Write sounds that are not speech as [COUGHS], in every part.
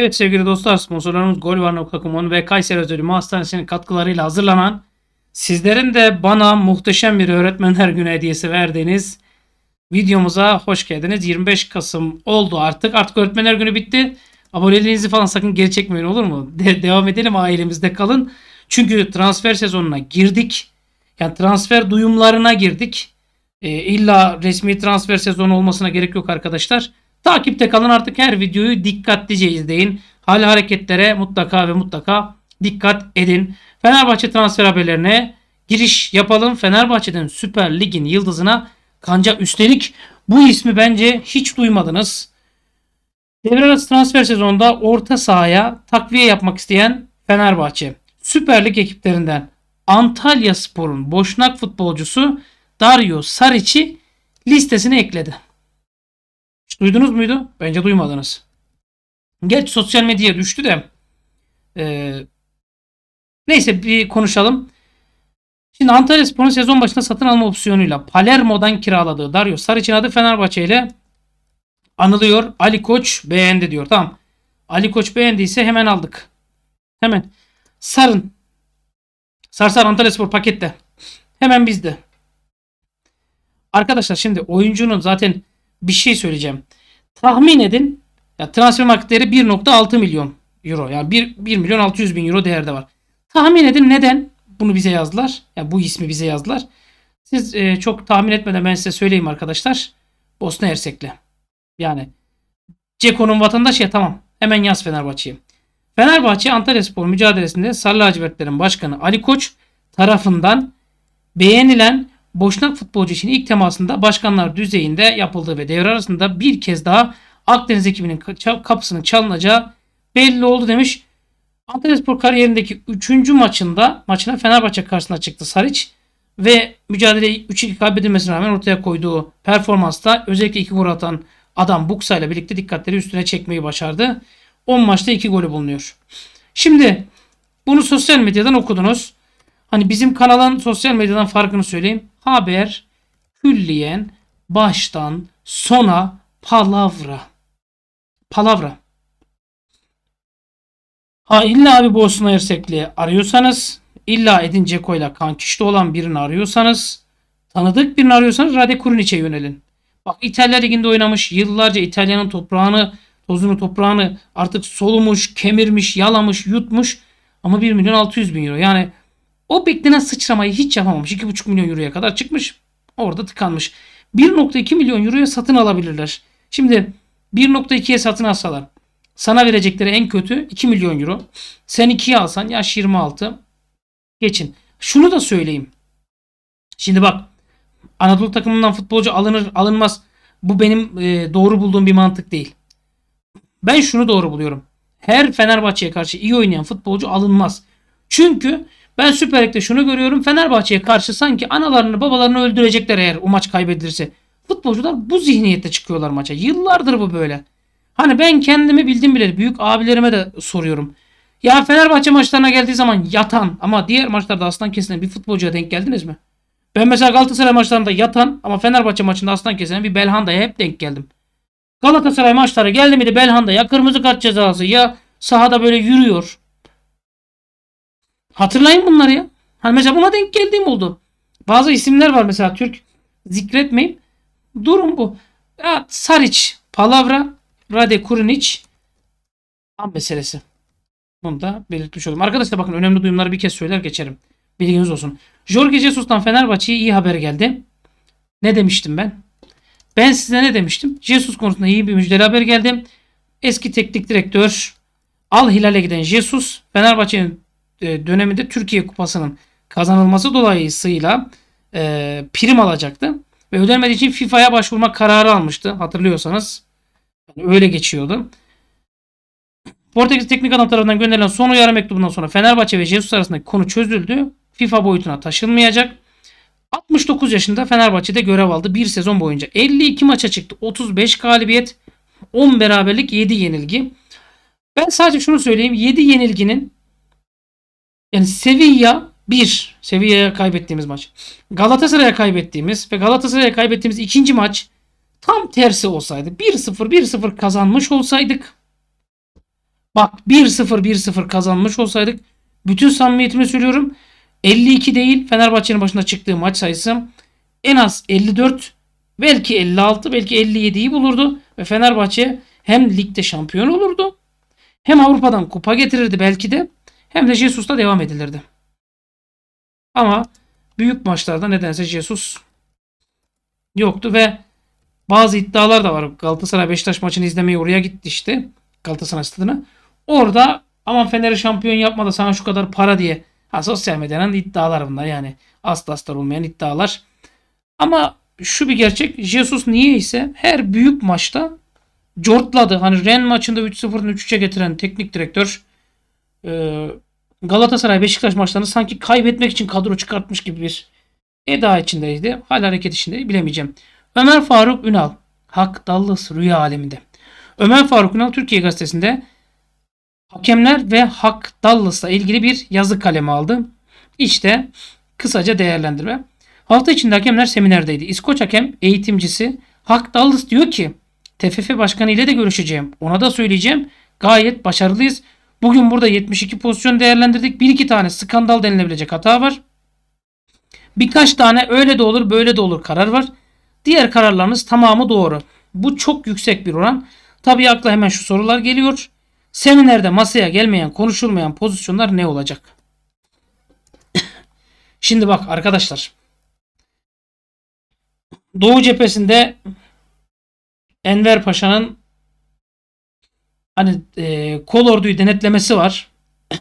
Evet sevgili dostlar sponsorlarımız golvar.com'un ve Kayseri Özel Üniversitesi Hastanesi'nin katkılarıyla hazırlanan sizlerin de bana muhteşem bir öğretmenler günü hediyesi verdiğiniz videomuza hoş geldiniz. 25 Kasım oldu artık. Artık öğretmenler günü bitti. Aboneliğinizi falan sakın geri çekmeyin olur mu? De- devam edelim ailemizde kalın. Çünkü transfer sezonuna girdik. Yani transfer duyumlarına girdik. E, illa resmi transfer sezonu olmasına gerek yok arkadaşlar. Takipte kalın artık her videoyu dikkatlice izleyin. Hal hareketlere mutlaka ve mutlaka dikkat edin. Fenerbahçe transfer haberlerine giriş yapalım. Fenerbahçe'nin Süper Lig'in yıldızına kanca üstelik bu ismi bence hiç duymadınız. Devre arası transfer sezonunda orta sahaya takviye yapmak isteyen Fenerbahçe. Süper Lig ekiplerinden Antalya Spor'un boşnak futbolcusu Dario Saric'i listesine ekledi. Duydunuz muydu? Bence duymadınız. Gerçi sosyal medyaya düştü de. E, neyse bir konuşalım. Şimdi Antalya Spor'un sezon başında satın alma opsiyonuyla Palermo'dan kiraladığı Dario Sarıç'ın adı Fenerbahçe ile anılıyor. Ali Koç beğendi diyor. Tamam. Ali Koç beğendiyse hemen aldık. Hemen. Sarın. Sarsar Antalya Spor pakette. Hemen bizde. Arkadaşlar şimdi oyuncunun zaten bir şey söyleyeceğim. Tahmin edin ya transfer market değeri 1.6 milyon euro. Yani 1, 1 milyon 600 bin euro değerde var. Tahmin edin neden bunu bize yazdılar. Yani bu ismi bize yazdılar. Siz e, çok tahmin etmeden ben size söyleyeyim arkadaşlar. Bosna Hersek'le. Yani Ceko'nun vatandaşı ya tamam. Hemen yaz Fenerbahçe'yi. Fenerbahçe Antalya Spor mücadelesinde Sarı Lacivertlerin başkanı Ali Koç tarafından beğenilen Boşnak futbolcu için ilk temasında başkanlar düzeyinde yapıldı ve devre arasında bir kez daha Akdeniz ekibinin kapısının çalınacağı belli oldu demiş. Antalyaspor kariyerindeki 3. maçında maçına Fenerbahçe karşısına çıktı Sariç ve mücadeleyi 3-2 kaybedilmesine rağmen ortaya koyduğu performansta özellikle 2 gol atan adam Buksa ile birlikte dikkatleri üstüne çekmeyi başardı. 10 maçta 2 golü bulunuyor. Şimdi bunu sosyal medyadan okudunuz. Hani bizim kanalın sosyal medyadan farkını söyleyeyim haber külliyen baştan sona palavra. Palavra. Ha illa bir Bosna Hersekli arıyorsanız, illa Edin Ceko ile Kankiş'te olan birini arıyorsanız, tanıdık birini arıyorsanız Rade Kurniç'e yönelin. Bak İtalya Ligi'nde oynamış, yıllarca İtalya'nın toprağını, tozunu toprağını artık solumuş, kemirmiş, yalamış, yutmuş ama 1 milyon 600 bin euro. Yani o beklenen sıçramayı hiç yapamamış. 2,5 milyon euroya kadar çıkmış. Orada tıkanmış. 1,2 milyon euroya satın alabilirler. Şimdi 1.2'ye satın alsalar sana verecekleri en kötü 2 milyon euro. Sen 2'ye alsan yaş 26. Geçin. Şunu da söyleyeyim. Şimdi bak Anadolu takımından futbolcu alınır alınmaz. Bu benim e, doğru bulduğum bir mantık değil. Ben şunu doğru buluyorum. Her Fenerbahçe'ye karşı iyi oynayan futbolcu alınmaz. Çünkü ben Süper Lig'de şunu görüyorum. Fenerbahçe'ye karşı sanki analarını babalarını öldürecekler eğer o maç kaybedilirse. Futbolcular bu zihniyette çıkıyorlar maça. Yıllardır bu böyle. Hani ben kendimi bildim bile büyük abilerime de soruyorum. Ya Fenerbahçe maçlarına geldiği zaman yatan ama diğer maçlarda aslan kesilen bir futbolcuya denk geldiniz mi? Ben mesela Galatasaray maçlarında yatan ama Fenerbahçe maçında aslan kesilen bir Belhanda'ya hep denk geldim. Galatasaray maçları geldi miydi Belhanda ya kırmızı kart cezası ya sahada böyle yürüyor. Hatırlayın bunları ya. Hani mesela buna denk geldiğim oldu. Bazı isimler var mesela Türk. Zikretmeyeyim. Durum bu. Ya, Sariç, Palavra, Rade Kurinic tam meselesi. Bunu da belirtmiş oldum. Arkadaşlar bakın önemli duyumları bir kez söyler geçerim. Bilginiz olsun. Jorge Jesus'tan Fenerbahçe'ye iyi haber geldi. Ne demiştim ben? Ben size ne demiştim? Jesus konusunda iyi bir müjdeli haber geldi. Eski teknik direktör Al Hilal'e giden Jesus Fenerbahçe'nin e, döneminde Türkiye Kupası'nın kazanılması dolayısıyla e, prim alacaktı. Ve ödenmediği için FIFA'ya başvurma kararı almıştı hatırlıyorsanız. Yani öyle geçiyordu. Portekiz teknik adam tarafından gönderilen son uyarı mektubundan sonra Fenerbahçe ve Jesus arasındaki konu çözüldü. FIFA boyutuna taşınmayacak. 69 yaşında Fenerbahçe'de görev aldı. Bir sezon boyunca 52 maça çıktı. 35 galibiyet, 10 beraberlik, 7 yenilgi. Ben sadece şunu söyleyeyim. 7 yenilginin yani Sevilla 1. Sevilla'ya kaybettiğimiz maç. Galatasaray'a kaybettiğimiz ve Galatasaray'a kaybettiğimiz ikinci maç tam tersi olsaydı 1-0 1-0 kazanmış olsaydık bak 1-0 1-0 kazanmış olsaydık bütün samimiyetimi söylüyorum 52 değil Fenerbahçe'nin başına çıktığı maç sayısı en az 54 belki 56 belki 57'yi bulurdu ve Fenerbahçe hem ligde şampiyon olurdu hem Avrupa'dan kupa getirirdi belki de hem de Jesus'la devam edilirdi. Ama büyük maçlarda nedense Jesus yoktu ve bazı iddialar da var. Galatasaray Beşiktaş maçını izlemeye oraya gitti işte. Galatasaray stadına. Orada aman Fener'i şampiyon yapma da sana şu kadar para diye ha, sosyal medyanın iddialar bunlar yani. Asla aslar olmayan iddialar. Ama şu bir gerçek. Jesus niye ise her büyük maçta cortladı. Hani Ren maçında 3-0'ın 3-3'e getiren teknik direktör ee, Galatasaray Beşiktaş maçlarını sanki kaybetmek için kadro çıkartmış gibi bir eda içindeydi. Hala hareket içinde bilemeyeceğim. Ömer Faruk Ünal. Hak Dallas Rüya Aleminde. Ömer Faruk Ünal Türkiye Gazetesi'nde hakemler ve Hak Dallas'la ilgili bir yazı kalemi aldı. İşte kısaca değerlendirme. Hafta içinde hakemler seminerdeydi. İskoç hakem eğitimcisi Hak Dallas diyor ki TFF başkanı ile de görüşeceğim. Ona da söyleyeceğim. Gayet başarılıyız. Bugün burada 72 pozisyon değerlendirdik. Bir iki tane skandal denilebilecek hata var. Birkaç tane öyle de olur böyle de olur karar var. Diğer kararlarımız tamamı doğru. Bu çok yüksek bir oran. Tabii akla hemen şu sorular geliyor. Seminerde masaya gelmeyen konuşulmayan pozisyonlar ne olacak? [COUGHS] Şimdi bak arkadaşlar. Doğu cephesinde Enver Paşa'nın hani e, kol orduyu denetlemesi var.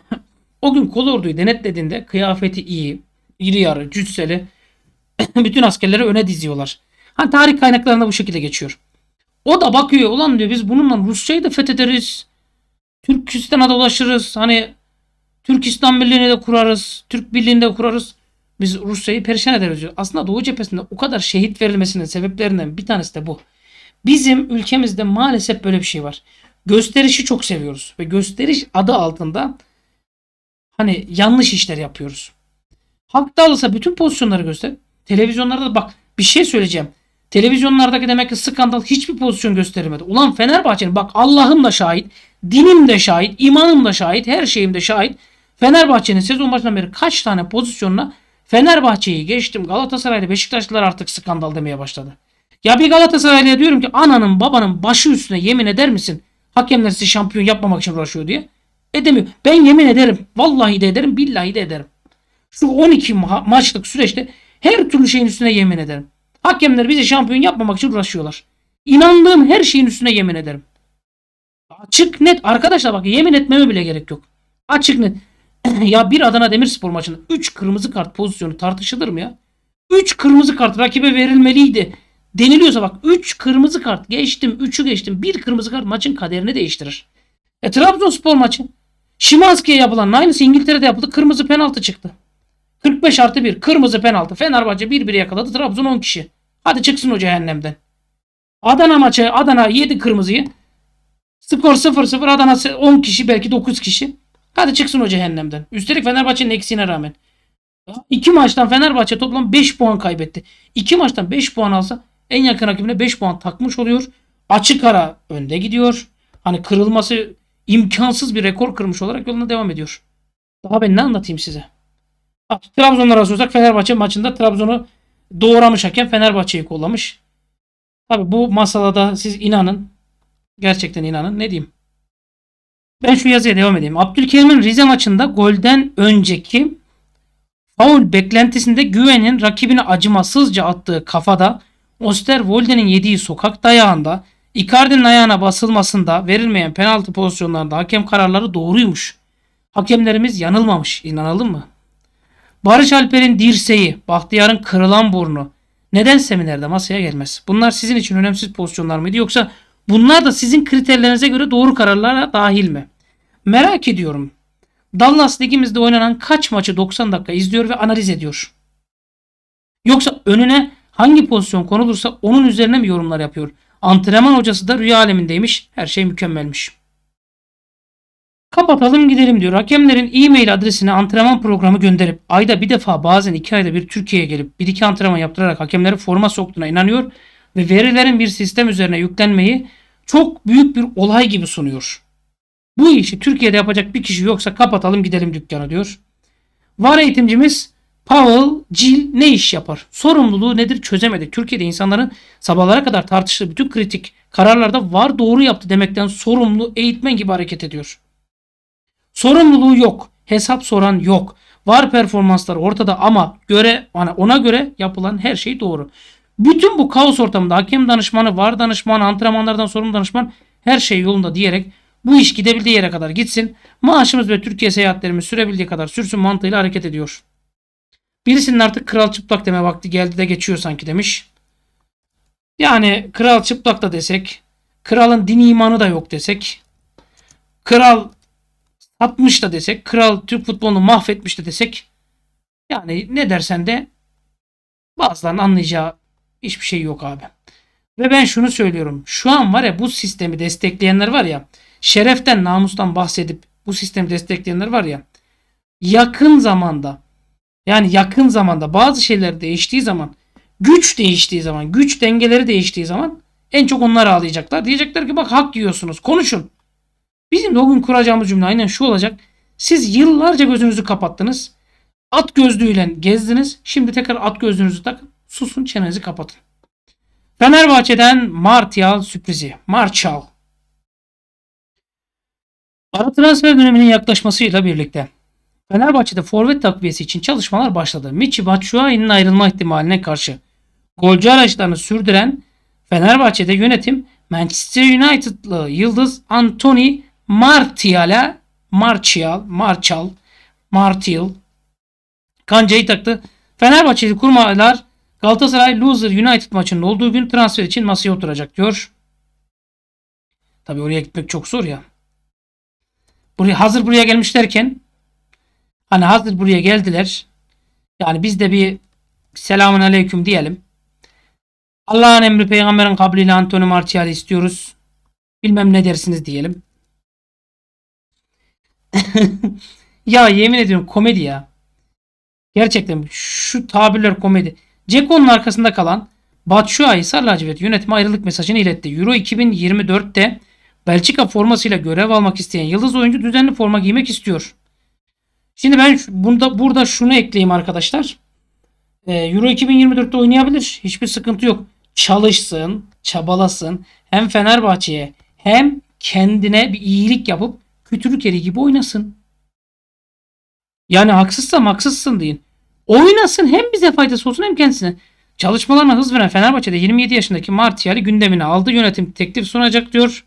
[COUGHS] o gün kol orduyu denetlediğinde kıyafeti iyi, iri yarı, cüsseli [COUGHS] bütün askerleri öne diziyorlar. Hani tarih kaynaklarında bu şekilde geçiyor. O da bakıyor ulan diyor biz bununla Rusya'yı da fethederiz. Türkistan'a dolaşırız. Hani Türkistan Birliği'ni de kurarız. Türk Birliği'ni de kurarız. Biz Rusya'yı perişan ederiz diyor. Aslında Doğu cephesinde o kadar şehit verilmesinin sebeplerinden bir tanesi de bu. Bizim ülkemizde maalesef böyle bir şey var gösterişi çok seviyoruz. Ve gösteriş adı altında hani yanlış işler yapıyoruz. Halk dağılırsa bütün pozisyonları göster. Televizyonlarda da bak bir şey söyleyeceğim. Televizyonlardaki demek ki skandal hiçbir pozisyon gösterilmedi. Ulan Fenerbahçe'nin bak Allah'ım da şahit, dinim de şahit, imanım da şahit, her şeyim de şahit. Fenerbahçe'nin sezon başından beri kaç tane pozisyonla Fenerbahçe'yi geçtim. Galatasaraylı Beşiktaşlılar artık skandal demeye başladı. Ya bir Galatasaraylı'ya diyorum ki ananın babanın başı üstüne yemin eder misin? Hakemler sizi şampiyon yapmamak için uğraşıyor diye. Edemiyor. Ben yemin ederim. Vallahi de ederim. Billahi de ederim. Şu 12 ma maçlık süreçte her türlü şeyin üstüne yemin ederim. Hakemler bizi şampiyon yapmamak için uğraşıyorlar. İnandığım her şeyin üstüne yemin ederim. Açık net. Arkadaşlar bak yemin etmeme bile gerek yok. Açık net. [CLEARS THROAT] ya bir Adana Demirspor maçında 3 kırmızı kart pozisyonu tartışılır mı ya? 3 kırmızı kart rakibe verilmeliydi deniliyorsa bak 3 kırmızı kart geçtim 3'ü geçtim. Bir kırmızı kart maçın kaderini değiştirir. E Trabzonspor maçı. Şimanski'ye yapılan aynısı şey, İngiltere'de yapıldı. Kırmızı penaltı çıktı. 45 artı 1 kırmızı penaltı. Fenerbahçe 1-1 yakaladı. Trabzon 10 kişi. Hadi çıksın o cehennemden. Adana maçı Adana 7 kırmızıyı. Skor 0-0 Adana 10 kişi belki 9 kişi. Hadi çıksın o cehennemden. Üstelik Fenerbahçe'nin eksiğine rağmen. İki maçtan Fenerbahçe toplam 5 puan kaybetti. İki maçtan 5 puan alsa en yakın rakibine 5 puan takmış oluyor. Açık ara önde gidiyor. Hani kırılması imkansız bir rekor kırmış olarak yoluna devam ediyor. Daha ben ne anlatayım size? Ah, Trabzon'la arasıyorsak Fenerbahçe maçında Trabzon'u doğramış hakem Fenerbahçe'yi kollamış. Tabi bu masalada siz inanın. Gerçekten inanın. Ne diyeyim? Ben şu yazıya devam edeyim. Abdülkerim'in Rize maçında golden önceki faul beklentisinde güvenin rakibine acımasızca attığı kafada Osterwolde'nin yediği sokak dayağında Icardi'nin ayağına basılmasında verilmeyen penaltı pozisyonlarında hakem kararları doğruymuş. Hakemlerimiz yanılmamış inanalım mı? Barış Alper'in dirseği, Bahtiyar'ın kırılan burnu. Neden seminerde masaya gelmez? Bunlar sizin için önemsiz pozisyonlar mıydı yoksa bunlar da sizin kriterlerinize göre doğru kararlara dahil mi? Merak ediyorum. Dallas ligimizde oynanan kaç maçı 90 dakika izliyor ve analiz ediyor? Yoksa önüne hangi pozisyon konulursa onun üzerine mi yorumlar yapıyor? Antrenman hocası da rüya alemindeymiş. Her şey mükemmelmiş. Kapatalım gidelim diyor. Hakemlerin e-mail adresine antrenman programı gönderip ayda bir defa bazen iki ayda bir Türkiye'ye gelip bir iki antrenman yaptırarak hakemleri forma soktuğuna inanıyor ve verilerin bir sistem üzerine yüklenmeyi çok büyük bir olay gibi sunuyor. Bu işi Türkiye'de yapacak bir kişi yoksa kapatalım gidelim dükkanı diyor. Var eğitimcimiz Powell, Cil ne iş yapar? Sorumluluğu nedir çözemedi. Türkiye'de insanların sabahlara kadar tartıştığı bütün kritik kararlarda var doğru yaptı demekten sorumlu eğitmen gibi hareket ediyor. Sorumluluğu yok. Hesap soran yok. Var performanslar ortada ama göre ona göre yapılan her şey doğru. Bütün bu kaos ortamında hakem danışmanı, var danışmanı, antrenmanlardan sorumlu danışman her şey yolunda diyerek bu iş gidebildiği yere kadar gitsin. Maaşımız ve Türkiye seyahatlerimiz sürebildiği kadar sürsün mantığıyla hareket ediyor. Birisinin artık kral çıplak deme vakti geldi de geçiyor sanki demiş. Yani kral çıplak da desek, kralın din imanı da yok desek, kral atmış da desek, kral Türk futbolunu mahvetmiş de desek, yani ne dersen de bazılarının anlayacağı hiçbir şey yok abi. Ve ben şunu söylüyorum. Şu an var ya bu sistemi destekleyenler var ya, şereften, namustan bahsedip bu sistemi destekleyenler var ya, yakın zamanda yani yakın zamanda bazı şeyler değiştiği zaman, güç değiştiği zaman, güç dengeleri değiştiği zaman en çok onlar ağlayacaklar. Diyecekler ki bak hak yiyorsunuz konuşun. Bizim de o gün kuracağımız cümle aynen şu olacak. Siz yıllarca gözünüzü kapattınız. At gözlüğüyle gezdiniz. Şimdi tekrar at gözlüğünüzü takın. Susun çenenizi kapatın. Fenerbahçe'den Martial sürprizi. Martial. Ara transfer döneminin yaklaşmasıyla birlikte Fenerbahçe'de forvet takviyesi için çalışmalar başladı. Michi Batshuayi'nin ayrılma ihtimaline karşı golcü araçlarını sürdüren Fenerbahçe'de yönetim Manchester United'lı yıldız Anthony Martial'a Martial, Martial, Martial kancayı taktı. Fenerbahçeli kurmaylar Galatasaray Loser United maçının olduğu gün transfer için masaya oturacak diyor. Tabi oraya gitmek çok zor ya. Buraya, hazır buraya gelmişlerken. Hani hazır buraya geldiler. Yani biz de bir selamun aleyküm diyelim. Allah'ın emri peygamberin kabliyle Antonio Martial'i istiyoruz. Bilmem ne dersiniz diyelim. [LAUGHS] ya yemin ediyorum komedi ya. Gerçekten şu tabirler komedi. Ceko'nun arkasında kalan Batshuayi Sarlacivet yönetime ayrılık mesajını iletti. Euro 2024'te Belçika formasıyla görev almak isteyen yıldız oyuncu düzenli forma giymek istiyor. Şimdi ben bunda burada şunu ekleyeyim arkadaşlar. Ee, Euro 2024'te oynayabilir. Hiçbir sıkıntı yok. Çalışsın, çabalasın. Hem Fenerbahçe'ye hem kendine bir iyilik yapıp kötülük gibi oynasın. Yani haksızsam haksızsın deyin. Oynasın hem bize faydası olsun hem kendisine. Çalışmalarına hız veren Fenerbahçe'de 27 yaşındaki Martial'i gündemine aldı. Yönetim teklif sunacak diyor.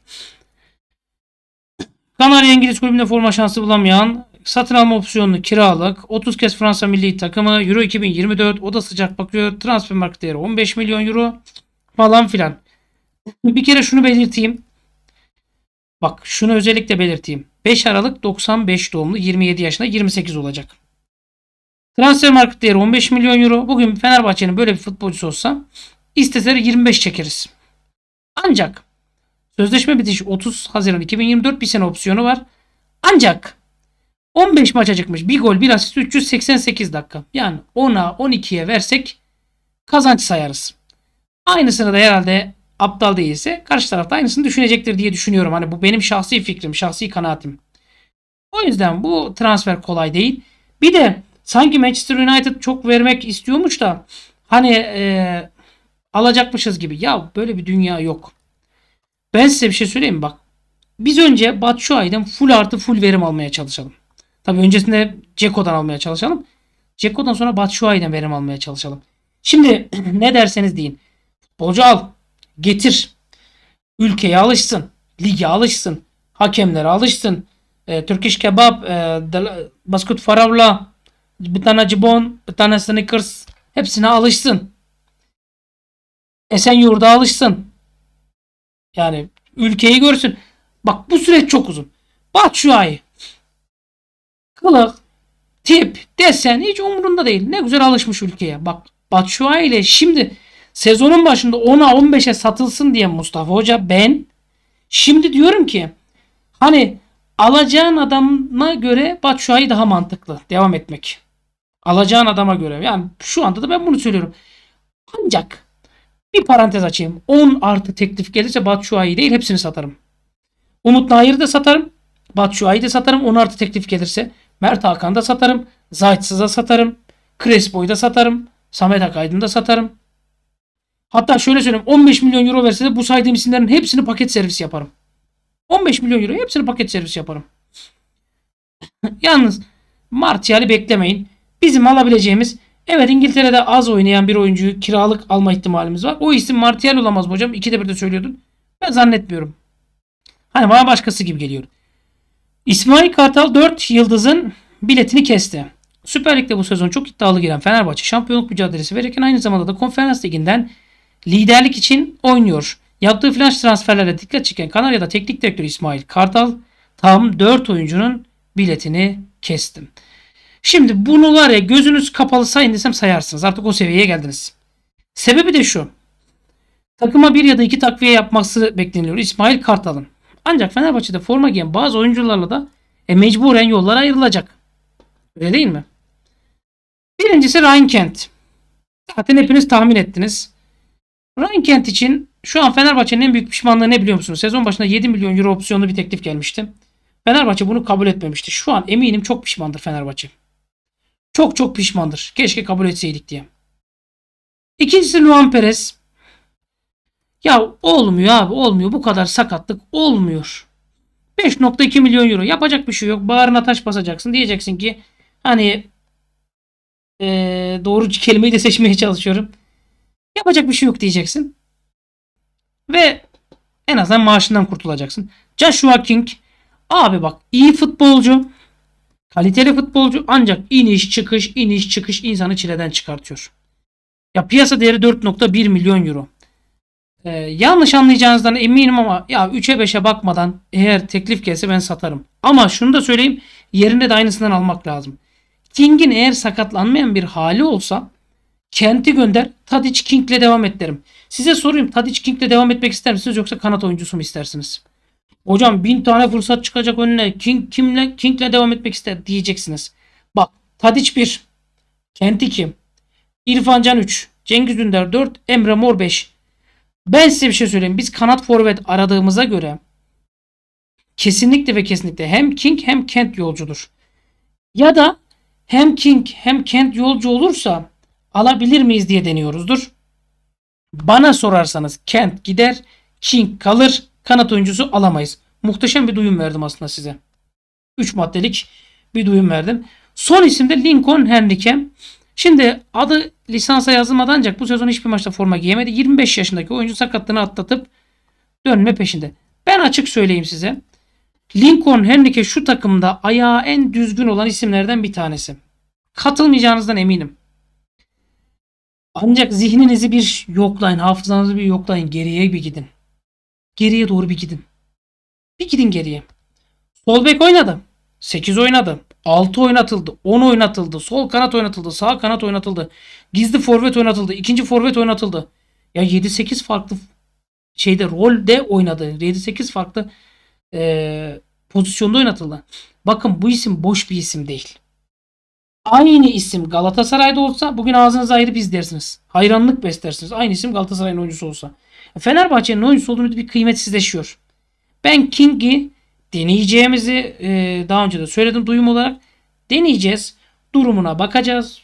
Kanarya İngiliz kulübünde forma şansı bulamayan satın alma opsiyonlu kiralık 30 kez Fransa milli takımı Euro 2024 o da sıcak bakıyor. Transfer market değeri 15 milyon Euro falan filan. Bir kere şunu belirteyim. Bak şunu özellikle belirteyim. 5 Aralık 95 doğumlu 27 yaşında 28 olacak. Transfer market değeri 15 milyon euro. Bugün Fenerbahçe'nin böyle bir futbolcusu olsa istese 25 çekeriz. Ancak sözleşme bitişi 30 Haziran 2024 bir sene opsiyonu var. Ancak 15 maça çıkmış. Bir gol bir asist 388 dakika. Yani 10'a 12'ye versek kazanç sayarız. Aynısını da herhalde aptal değilse karşı tarafta aynısını düşünecektir diye düşünüyorum. Hani bu benim şahsi fikrim, şahsi kanaatim. O yüzden bu transfer kolay değil. Bir de sanki Manchester United çok vermek istiyormuş da hani e, alacakmışız gibi. Ya böyle bir dünya yok. Ben size bir şey söyleyeyim mi? bak. Biz önce Batshuayi'den full artı full verim almaya çalışalım. Tabi öncesinde Ceko'dan almaya çalışalım. Ceko'dan sonra Batshuayi'den verim almaya çalışalım. Şimdi [CLEARS THROAT] ne derseniz deyin. Futbolcu al. Getir. Ülkeye alışsın. Lige alışsın. Hakemlere alışsın. E, Turkish Kebap, e, Baskut Faravla, bir tane Cibon, bir tane Snickers. Hepsine alışsın. Esenyurt'a alışsın. Yani ülkeyi görsün. Bak bu süreç çok uzun. Batshuayi kılık, tip, desen hiç umurunda değil. Ne güzel alışmış ülkeye. Bak Batshuayi ile şimdi sezonun başında 10'a 15'e satılsın diye Mustafa Hoca ben şimdi diyorum ki hani alacağın adama göre Batshuayi daha mantıklı devam etmek. Alacağın adama göre. Yani şu anda da ben bunu söylüyorum. Ancak bir parantez açayım. 10 artı teklif gelirse Batshuayi değil hepsini satarım. Umut Nahir'i de satarım. Batshuayi de satarım 10 artı teklif gelirse. Mert Hakan'da satarım. Zaytsız'a satarım. Crespo'yu da satarım. Samet Akaydın'ı da satarım. Hatta şöyle söyleyeyim 15 milyon euro verse de bu saydığım isimlerin hepsini paket servis yaparım. 15 milyon euro hepsini paket servis yaparım. [LAUGHS] Yalnız Martial'i beklemeyin. Bizim alabileceğimiz evet İngiltere'de az oynayan bir oyuncuyu kiralık alma ihtimalimiz var. O isim Martial olamaz mı hocam? de bir de söylüyordun. Ben zannetmiyorum. Hani bana başkası gibi geliyor. İsmail Kartal 4 yıldızın biletini kesti. Süper Lig'de bu sezon çok iddialı giren Fenerbahçe şampiyonluk mücadelesi verirken aynı zamanda da konferans liginden liderlik için oynuyor. Yaptığı flash transferlerle dikkat çeken Kanarya'da teknik direktör İsmail Kartal tam 4 oyuncunun biletini kestim. Şimdi bunu var ya gözünüz kapalı sayın desem sayarsınız. Artık o seviyeye geldiniz. Sebebi de şu. Takıma bir ya da iki takviye yapması bekleniyor. İsmail Kartal'ın. Ancak Fenerbahçe'de forma giyen bazı oyuncularla da e, mecburen yollar ayrılacak. Öyle değil mi? Birincisi Ryan Kent. Zaten hepiniz tahmin ettiniz. Ryan Kent için şu an Fenerbahçe'nin en büyük pişmanlığı ne biliyor musunuz? Sezon başında 7 milyon euro opsiyonlu bir teklif gelmişti. Fenerbahçe bunu kabul etmemişti. Şu an eminim çok pişmandır Fenerbahçe. Çok çok pişmandır. Keşke kabul etseydik diye. İkincisi Luan Perez. Ya olmuyor abi olmuyor. Bu kadar sakatlık olmuyor. 5.2 milyon euro. Yapacak bir şey yok. Bağrına taş basacaksın. Diyeceksin ki hani ee, doğru kelimeyi de seçmeye çalışıyorum. Yapacak bir şey yok diyeceksin. Ve en azından maaşından kurtulacaksın. Joshua King abi bak iyi futbolcu. Kaliteli futbolcu ancak iniş çıkış iniş çıkış insanı çileden çıkartıyor. Ya piyasa değeri 4.1 milyon euro. Ee, yanlış anlayacağınızdan eminim ama ya 3'e 5'e bakmadan eğer teklif gelse ben satarım. Ama şunu da söyleyeyim yerinde de aynısından almak lazım. King'in eğer sakatlanmayan bir hali olsa Kent'i gönder Tadic King'le devam et derim. Size sorayım Tadic King'le devam etmek ister misiniz yoksa kanat oyuncusu mu istersiniz? Hocam bin tane fırsat çıkacak önüne King kimle King'le devam etmek ister diyeceksiniz. Bak Tadic 1, Kent 2, İrfan Can 3, Cengiz Ünder 4, Emre Mor 5. Ben size bir şey söyleyeyim. Biz kanat forvet aradığımıza göre kesinlikle ve kesinlikle hem King hem Kent yolcudur. Ya da hem King hem Kent yolcu olursa alabilir miyiz diye deniyoruzdur. Bana sorarsanız Kent gider, King kalır, kanat oyuncusu alamayız. Muhteşem bir duyum verdim aslında size. 3 maddelik bir duyum verdim. Son isim de Lincoln Henrique. Şimdi adı lisansa yazılmadan ancak bu sezon hiçbir maçta forma giyemedi. 25 yaşındaki oyuncu sakatlığını atlatıp dönme peşinde. Ben açık söyleyeyim size. Lincoln Henrique şu takımda ayağı en düzgün olan isimlerden bir tanesi. Katılmayacağınızdan eminim. Ancak zihninizi bir yoklayın, hafızanızı bir yoklayın, geriye bir gidin. Geriye doğru bir gidin. Bir gidin geriye. Sol bek oynadı. 8 oynadı. 6 oynatıldı, 10 oynatıldı, sol kanat oynatıldı, sağ kanat oynatıldı. Gizli forvet oynatıldı, ikinci forvet oynatıldı. Ya 7-8 farklı şeyde rolde oynadı. 7-8 farklı e, pozisyonda oynatıldı. Bakın bu isim boş bir isim değil. Aynı isim Galatasaray'da olsa bugün ağzınızı ayırıp izlersiniz. Hayranlık beslersiniz. Aynı isim Galatasaray'ın oyuncusu olsa. Fenerbahçe'nin oyuncusu olduğunu bir kıymetsizleşiyor. Ben King'i deneyeceğimizi e, daha önce de söyledim duyum olarak. Deneyeceğiz. Durumuna bakacağız.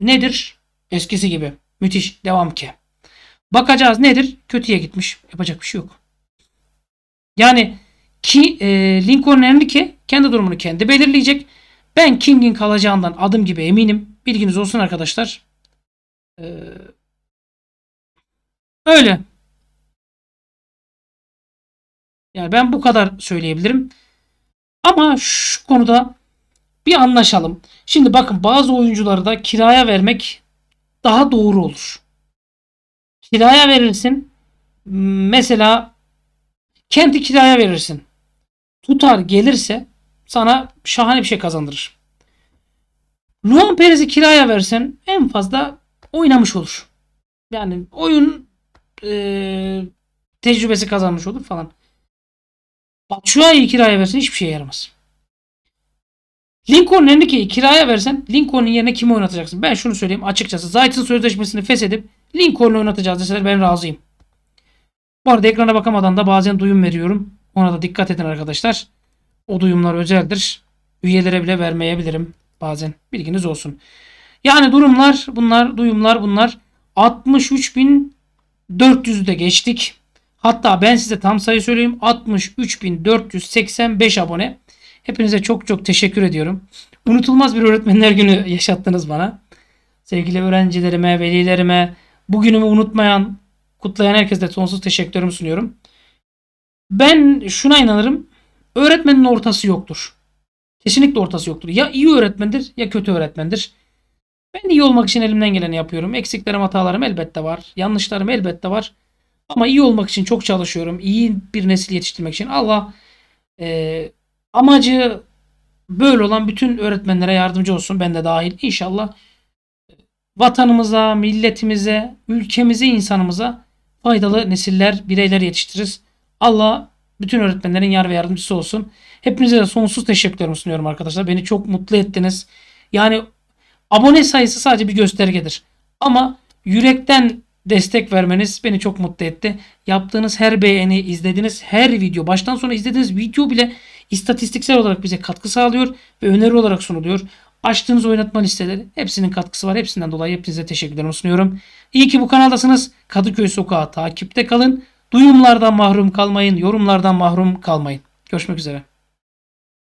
Nedir? Eskisi gibi. Müthiş. Devam ki. Bakacağız nedir? Kötüye gitmiş. Yapacak bir şey yok. Yani ki e, Lincoln Enrique kendi durumunu kendi belirleyecek. Ben King'in kalacağından adım gibi eminim. Bilginiz olsun arkadaşlar. Ee, öyle. Yani ben bu kadar söyleyebilirim. Ama şu konuda bir anlaşalım. Şimdi bakın bazı oyuncuları da kiraya vermek daha doğru olur. Kiraya verirsin. Mesela kenti kiraya verirsin. Tutar gelirse sana şahane bir şey kazandırır. Luan Perez'i kiraya versen en fazla oynamış olur. Yani oyun e, tecrübesi kazanmış olur falan. Batshuayi'yi kiraya versen hiçbir şeye yaramaz. Lincoln'un yerine kiraya versen Lincoln'un yerine kimi oynatacaksın? Ben şunu söyleyeyim açıkçası. Zayt'ın sözleşmesini feshedip Lincoln'u oynatacağız deseler ben razıyım. Bu arada ekrana bakamadan da bazen duyum veriyorum. Ona da dikkat edin arkadaşlar. O duyumlar özeldir. Üyelere bile vermeyebilirim bazen. Bilginiz olsun. Yani durumlar bunlar, duyumlar bunlar. 63.400'ü de geçtik. Hatta ben size tam sayı söyleyeyim. 63.485 abone. Hepinize çok çok teşekkür ediyorum. Unutulmaz bir öğretmenler günü [LAUGHS] yaşattınız bana. Sevgili öğrencilerime, velilerime, bugünümü unutmayan, kutlayan herkese sonsuz teşekkürlerimi sunuyorum. Ben şuna inanırım. Öğretmenin ortası yoktur. Kesinlikle ortası yoktur. Ya iyi öğretmendir ya kötü öğretmendir. Ben iyi olmak için elimden geleni yapıyorum. Eksiklerim, hatalarım elbette var. Yanlışlarım elbette var. Ama iyi olmak için çok çalışıyorum. İyi bir nesil yetiştirmek için. Allah e, amacı böyle olan bütün öğretmenlere yardımcı olsun. Ben de dahil. İnşallah e, vatanımıza, milletimize, ülkemize, insanımıza faydalı nesiller, bireyler yetiştiririz. Allah bütün öğretmenlerin yar ve yardımcısı olsun. Hepinize de sonsuz teşekkürlerimi sunuyorum arkadaşlar. Beni çok mutlu ettiniz. Yani abone sayısı sadece bir göstergedir. Ama yürekten destek vermeniz beni çok mutlu etti. Yaptığınız her beğeni, izlediğiniz her video, baştan sona izlediğiniz video bile istatistiksel olarak bize katkı sağlıyor ve öneri olarak sunuluyor. Açtığınız oynatma listeleri hepsinin katkısı var. Hepsinden dolayı hepinize teşekkürlerimi sunuyorum. İyi ki bu kanaldasınız. Kadıköy Sokağı takipte kalın. Duyumlardan mahrum kalmayın, yorumlardan mahrum kalmayın. Görüşmek üzere.